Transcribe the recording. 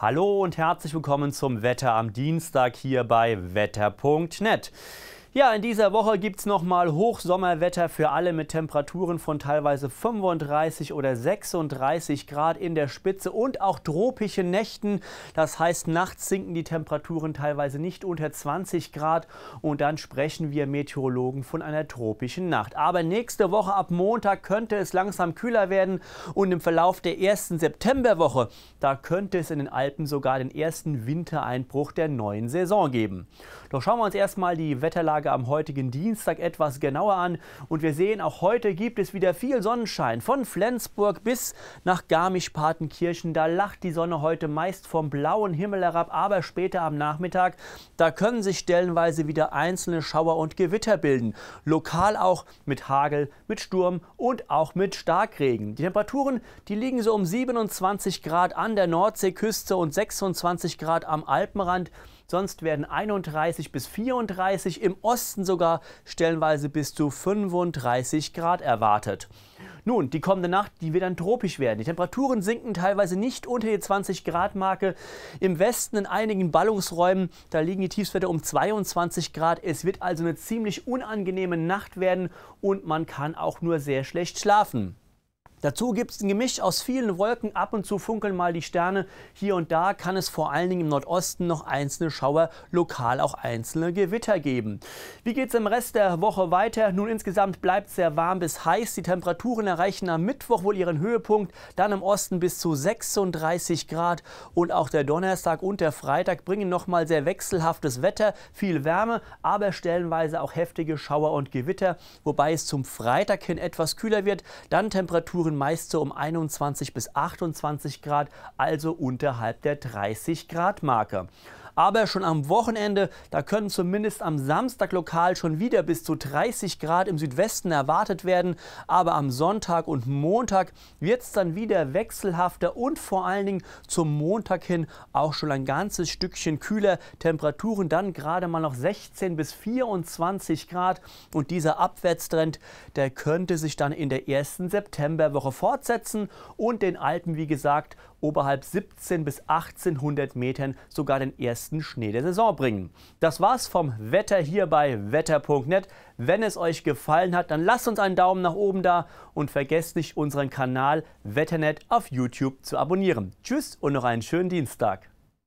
Hallo und herzlich willkommen zum Wetter am Dienstag hier bei wetter.net. Ja, in dieser Woche gibt es nochmal Hochsommerwetter für alle mit Temperaturen von teilweise 35 oder 36 Grad in der Spitze und auch tropische Nächten. Das heißt, nachts sinken die Temperaturen teilweise nicht unter 20 Grad und dann sprechen wir Meteorologen von einer tropischen Nacht. Aber nächste Woche ab Montag könnte es langsam kühler werden und im Verlauf der ersten Septemberwoche, da könnte es in den Alpen sogar den ersten Wintereinbruch der neuen Saison geben. Doch schauen wir uns erstmal die Wetterlage Wetterlage am heutigen Dienstag etwas genauer an. Und wir sehen, auch heute gibt es wieder viel Sonnenschein. Von Flensburg bis nach Garmisch-Partenkirchen. Da lacht die Sonne heute meist vom blauen Himmel herab. Aber später am Nachmittag, da können sich stellenweise wieder einzelne Schauer und Gewitter bilden. Lokal auch mit Hagel, mit Sturm und auch mit Starkregen. Die Temperaturen, die liegen so um 27 Grad an der Nordseeküste und 26 Grad am Alpenrand. Sonst werden 31 bis 34 im Osten sogar stellenweise bis zu 35 Grad erwartet. Nun, die kommende Nacht, die wird dann tropisch werden. Die Temperaturen sinken teilweise nicht unter die 20 Grad Marke. Im Westen in einigen Ballungsräumen, da liegen die Tiefstwerte um 22 Grad. Es wird also eine ziemlich unangenehme Nacht werden und man kann auch nur sehr schlecht schlafen. Dazu gibt es ein Gemisch aus vielen Wolken, ab und zu funkeln mal die Sterne. Hier und da kann es vor allen Dingen im Nordosten noch einzelne Schauer, lokal auch einzelne Gewitter geben. Wie geht es im Rest der Woche weiter? Nun insgesamt bleibt es sehr warm bis heiß. Die Temperaturen erreichen am Mittwoch wohl ihren Höhepunkt, dann im Osten bis zu 36 Grad. Und auch der Donnerstag und der Freitag bringen nochmal sehr wechselhaftes Wetter, viel Wärme, aber stellenweise auch heftige Schauer und Gewitter, wobei es zum Freitag hin etwas kühler wird, dann Temperaturen liegen meist so um 21 bis 28 Grad, also unterhalb der 30 Grad Marke. Aber schon am Wochenende, da können zumindest am Samstag lokal schon wieder bis zu 30 Grad im Südwesten erwartet werden. Aber am Sonntag und Montag wird es dann wieder wechselhafter und vor allen Dingen zum Montag hin auch schon ein ganzes Stückchen kühler. Temperaturen dann gerade mal noch 16 bis 24 Grad. Und dieser Abwärtstrend, der könnte sich dann in der ersten Septemberwoche fortsetzen und den Alpen, wie gesagt, oberhalb 17 bis 1800 Metern sogar den ersten letzten Schnee der Saison bringen. Das war's vom Wetter hier bei wetter.net. Wenn es euch gefallen hat, dann lasst uns einen Daumen nach oben da und vergesst nicht, unseren Kanal Wetternet auf YouTube zu abonnieren. Tschüss und noch einen schönen Dienstag.